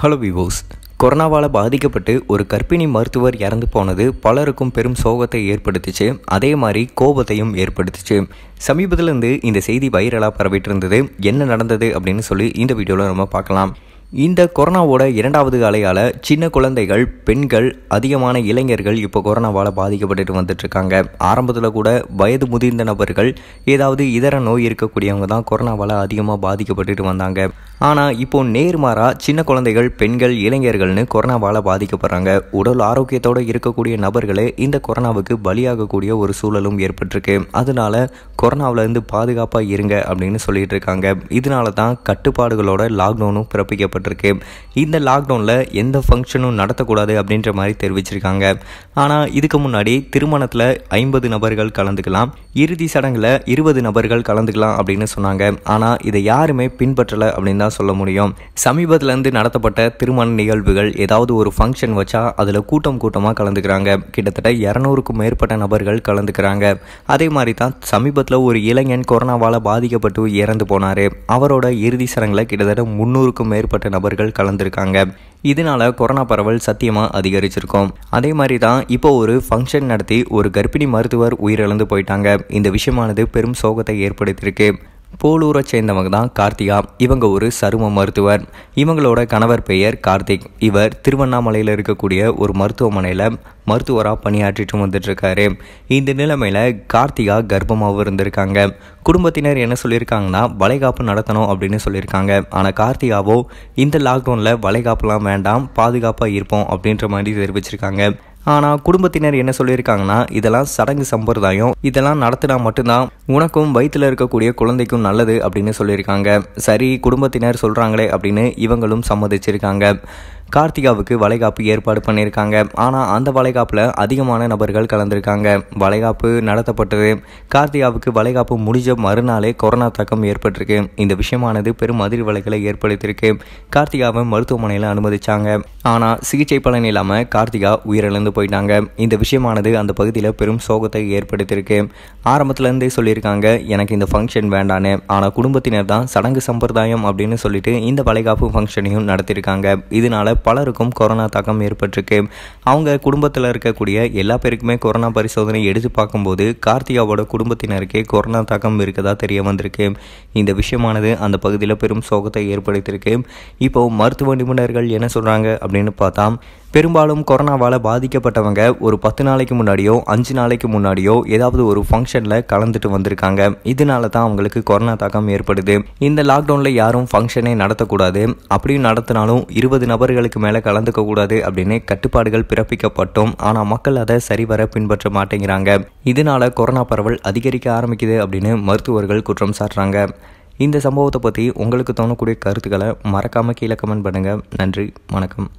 Hello viewers, கொரோனாவால் பாதிக்கப்பட்டு ஒரு கர்ப்பிணி மருத்துவர் இறந்து போனது பலருக்கும் பெரும் சோகத்தை ஏற்படுத்திச்சு அதே மாதிரி கோபத்தையும் ஏற்படுத்திச்சு சமீபத்திலேருந்து இந்த செய்தி வைரலாக பரவிட்டு இருந்தது என்ன நடந்தது அப்படின்னு சொல்லி இந்த வீடியோவில் நம்ம பார்க்கலாம் இந்த கொரோனாவோட இரண்டாவது அலையால் சின்ன குழந்தைகள் பெண்கள் அதிகமான இளைஞர்கள் இப்போ கொரோனாவால் பாதிக்கப்பட்டுட்டு வந்துட்டுருக்காங்க ஆரம்பத்தில் கூட வயது முதிர்ந்த நபர்கள் ஏதாவது இதர நோய் இருக்கக்கூடியவங்க தான் கொரோனாவால் அதிகமாக பாதிக்கப்பட்டு வந்தாங்க ஆனால் இப்போ நேர்மாறாக சின்ன குழந்தைகள் பெண்கள் இளைஞர்கள்னு கொரோனாவால் பாதிக்கப்படுறாங்க உடல் ஆரோக்கியத்தோடு இருக்கக்கூடிய நபர்களே இந்த கொரோனாவுக்கு பலியாகக்கூடிய ஒரு சூழலும் ஏற்பட்டிருக்கு அதனால கொரோனாவிலேருந்து பாதுகாப்பாக இருங்க அப்படின்னு சொல்லிட்டு இருக்காங்க இதனால தான் கட்டுப்பாடுகளோட லாக்டவுனும் பிறப்பிக்கப்பட்டிருக்கு இந்த லாக்டவுனில் எந்த ஃபங்க்ஷனும் நடத்தக்கூடாது அப்படின்ற மாதிரி தெரிவிச்சிருக்காங்க ஆனால் இதுக்கு முன்னாடி திருமணத்தில் ஐம்பது நபர்கள் கலந்துக்கலாம் இறுதி சடங்கில் இருபது நபர்கள் கலந்துக்கலாம் அப்படின்னு சொன்னாங்க ஆனால் இதை யாருமே பின்பற்றலை அப்படின்னு தான் சொல்ல முடியும் சமீபத்திலேருந்து நடத்தப்பட்ட திருமண நிகழ்வுகள் ஏதாவது ஒரு ஃபங்க்ஷன் வச்சா அதில் கூட்டம் கூட்டமாக கலந்துக்கிறாங்க கிட்டத்தட்ட இரநூறுக்கும் மேற்பட்ட நபர்கள் கலந்துக்கிறாங்க அதே மாதிரி தான் சமீபத்தில் தமிழ்நாட்டில் ஒரு இளைஞன் கொரோனாவால் பாதிக்கப்பட்டு இறந்து போனார் அவரோட இறுதி சடங்கில் கிட்டத்தட்ட முந்நூறுக்கும் மேற்பட்ட நபர்கள் கலந்துருக்காங்க இதனால கொரோனா பரவல் சத்தியமாக அதிகரிச்சிருக்கோம் அதே மாதிரி தான் இப்போ ஒரு ஃபங்க்ஷன் நடத்தி ஒரு கர்ப்பிணி மருத்துவர் உயிரிழந்து போயிட்டாங்க இந்த விஷயமானது பெரும் சோகத்தை ஏற்படுத்தியிருக்கு போலூரை சேர்ந்தவங்க தான் கார்த்திகா இவங்க ஒரு சரும மருத்துவர் இவங்களோட கணவர் பெயர் கார்த்திக் இவர் திருவண்ணாமலையில் இருக்கக்கூடிய ஒரு மருத்துவமனையில் மருத்துவராக பணியாற்றிட்டு வந்துட்டுருக்காரு இந்த நிலைமையில் கார்த்திகா கர்ப்பமாகவும் இருந்திருக்காங்க குடும்பத்தினர் என்ன சொல்லியிருக்காங்கன்னா வளைகாப்பு நடத்தணும் அப்படின்னு சொல்லியிருக்காங்க ஆனால் கார்த்திகாவோ இந்த லாக்டவுனில் வளைகாப்புலாம் வேண்டாம் பாதுகாப்பாக இருப்போம் அப்படின்ற மாதிரி தெரிவிச்சிருக்காங்க ஆனால் குடும்பத்தினர் என்ன சொல்லியிருக்காங்கன்னா இதெல்லாம் சடங்கு சம்பிரதாயம் இதெல்லாம் நடத்தினா மட்டும்தான் உனக்கும் வயிற்றில் இருக்கக்கூடிய குழந்தைக்கும் நல்லது அப்படின்னு சொல்லியிருக்காங்க சரி குடும்பத்தினர் சொல்கிறாங்களே அப்படின்னு இவங்களும் சம்மதிச்சிருக்காங்க கார்த்திகாவுக்கு வளைகாப்பு ஏற்பாடு பண்ணியிருக்காங்க ஆனால் அந்த வளைகாப்பில் அதிகமான நபர்கள் கலந்துருக்காங்க வளைகாப்பு நடத்தப்பட்டது கார்த்திகாவுக்கு வளைகாப்பு முடிஞ்ச மறுநாளே கொரோனா தாக்கம் ஏற்பட்டிருக்கு இந்த விஷயமானது பெரும் வலைகளை ஏற்படுத்தியிருக்கு கார்த்திகாவை மருத்துவமனையில் அனுமதிச்சாங்க ஆனால் சிகிச்சை பலன் இல்லாமல் கார்த்திகா உயிரிழந்து போயிட்டாங்க இந்த விஷயமானது அந்த பகுதியில் பெரும் சோகத்தை ஏற்படுத்தியிருக்கு ஆரம்பத்துலேருந்தே சொல்லியிருக்காங்க எனக்கு இந்த ஃபங்க்ஷன் வேண்டானே ஆனால் குடும்பத்தினர் தான் சடங்கு சம்பிரதாயம் அப்படின்னு சொல்லிட்டு இந்த வளைகாப்பு ஃபங்க்ஷனையும் நடத்தியிருக்காங்க இதனால பலருக்கும் கொரோனா தாக்கம் ஏற்பட்டிருக்கு அவங்க குடும்பத்தில் இருக்கக்கூடிய எல்லா பேருக்குமே கொரோனா பரிசோதனை எடுத்து பார்க்கும்போது கார்த்திகாவோட குடும்பத்தினருக்கே கொரோனா தாக்கம் இருக்கதா தெரிய வந்திருக்கு இந்த விஷயமானது அந்த பகுதியில் பெரும் சோகத்தை ஏற்படுத்தியிருக்கு இப்போ மருத்துவ நிபுணர்கள் என்ன சொல்கிறாங்க அப்படின்னு பார்த்தா பெரும்பாலும் கொரோனாவால் பாதிக்கப்பட்டவங்க ஒரு பத்து நாளைக்கு முன்னாடியோ அஞ்சு நாளைக்கு முன்னாடியோ ஏதாவது ஒரு ஃபங்க்ஷனில் கலந்துட்டு வந்திருக்காங்க இதனால தான் அவங்களுக்கு கொரோனா தாக்கம் ஏற்படுது இந்த லாக்டவுனில் யாரும் ஃபங்க்ஷனே நடத்தக்கூடாது அப்படியும் நடத்தினாலும் இருபது நபர்களுக்கு மேலே கலந்துக்க கூடாது அப்படின்னு கட்டுப்பாடுகள் பிறப்பிக்கப்பட்டோம் ஆனால் மக்கள் அதை சரிவர பின்பற்ற மாட்டேங்கிறாங்க இதனால கொரோனா பரவல் அதிகரிக்க ஆரம்பிக்குது அப்படின்னு மருத்துவர்கள் குற்றம் சாட்டுறாங்க இந்த சம்பவத்தை பற்றி உங்களுக்கு தோணக்கூடிய கருத்துக்களை மறக்காமல் கீழே கமெண்ட் பண்ணுங்கள் நன்றி வணக்கம்